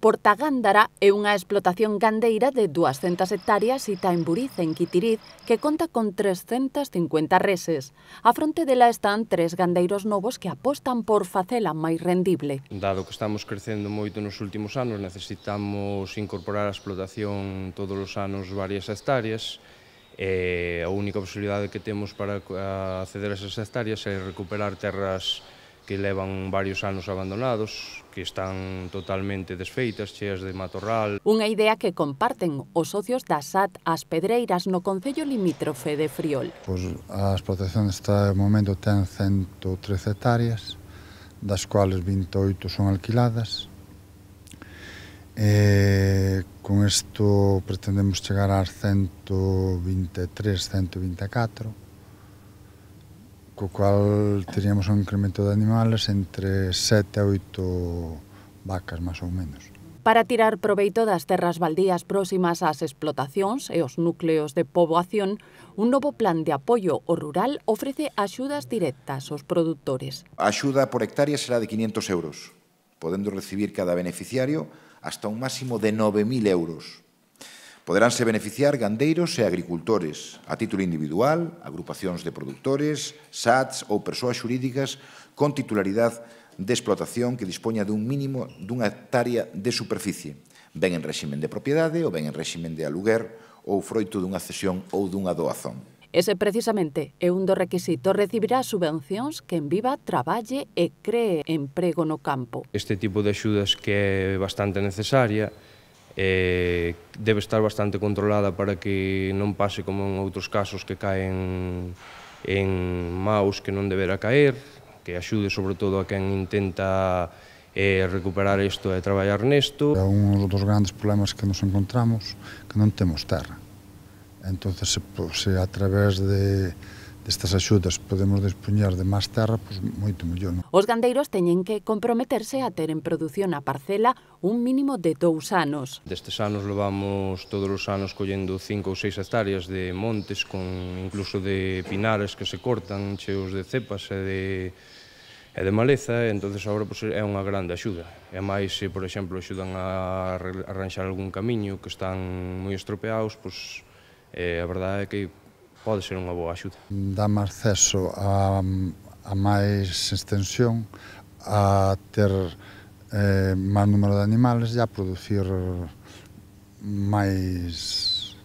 Portagándara é unha explotación gandeira de 200 hectáreas e Taimburiz en Quitiriz que conta con 350 reses. A fronte dela están tres gandeiros novos que apostan por facela máis rendible. Dado que estamos crecendo moito nos últimos anos, necesitamos incorporar a explotación todos os anos varias hectáreas e a única posibilidade que temos para acceder a esas hectáreas é recuperar terras que levan varios anos abandonados, que están totalmente desfeitas, cheas de matorral. Unha idea que comparten os socios da SAT As Pedreiras no Concello Limítrofe de Friol. Pois a explotación está momento ten 113 hectáreas, das cuales 28 son alquiladas. E, con isto pretendemos chegar ás 123, 124 co cual teníamos un incremento de animales entre 7 a 8 vacas, máis ou menos. Para tirar proveito das terras baldías próximas ás explotacións e os núcleos de poboación, un novo plan de apoio ao rural ofrece axudas directas aos produtores. A axuda por hectárea será de 500 euros, podendo recibir cada beneficiario hasta un máximo de 9.000 euros Poderánse beneficiar gandeiros e agricultores a título individual, agrupacións de productores, SATs ou persoas xurídicas con titularidade de explotación que dispoña dun mínimo dunha hectárea de superficie, ben en réximen de propiedade ou ben en réximen de aluguer ou froito dunha cesión ou dunha doazón. Ese precisamente é un dos requisitos. Recibirá subvencións que en viva traballe e cree emprego no campo. Este tipo de axudas que é bastante necesaria, eh, debe estar bastante controlada para que non pase como en outros casos que caen en maus que non deberá caer, que axude sobre todo a quen intenta eh, recuperar isto e traballar nesto. É un dos grandes problemas que nos encontramos que non temos terra. Entón, se, se a través de destas axudas podemos despuñar de máis terra, pois moito mellor. Non? Os gandeiros teñen que comprometerse a ter en produción a parcela un mínimo de dous anos. Destes anos levamos todos os anos collendo cinco ou seis hectáreas de montes, con incluso de pinares que se cortan, cheos de cepas e de e de maleza, entonces agora pois, é unha grande axuda. E máis, se, por exemplo, axudan a arranxar algún camiño que están moi estropeados, pois, eh, a verdade é que pode ser unha boa axuda. Dá acceso a, a máis extensión, a ter eh, máis número de animales e a producir máis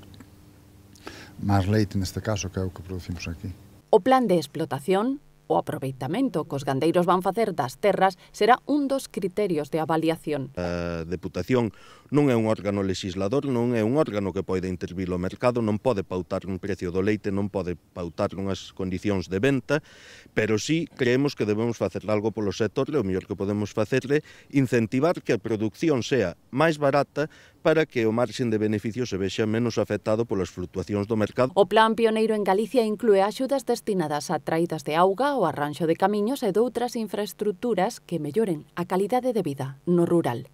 máis leite neste caso que é o que producimos aquí. O plan de explotación O aproveitamento que os gandeiros van facer das terras será un dos criterios de avaliación. A Deputación non é un órgano legislador, non é un órgano que pode intervir o mercado, non pode pautar un precio do leite, non pode pautar unhas condicións de venta, pero sí creemos que debemos facer algo polo sector, o mellor que podemos facerle incentivar que a producción sea máis barata, para que o marxen de beneficio se vexa menos afectado polas fluctuacións do mercado. O plan pioneiro en Galicia inclúe axudas destinadas a traídas de auga, ou arranxo de camiños e doutras infraestructuras que melloren a calidade de vida no rural.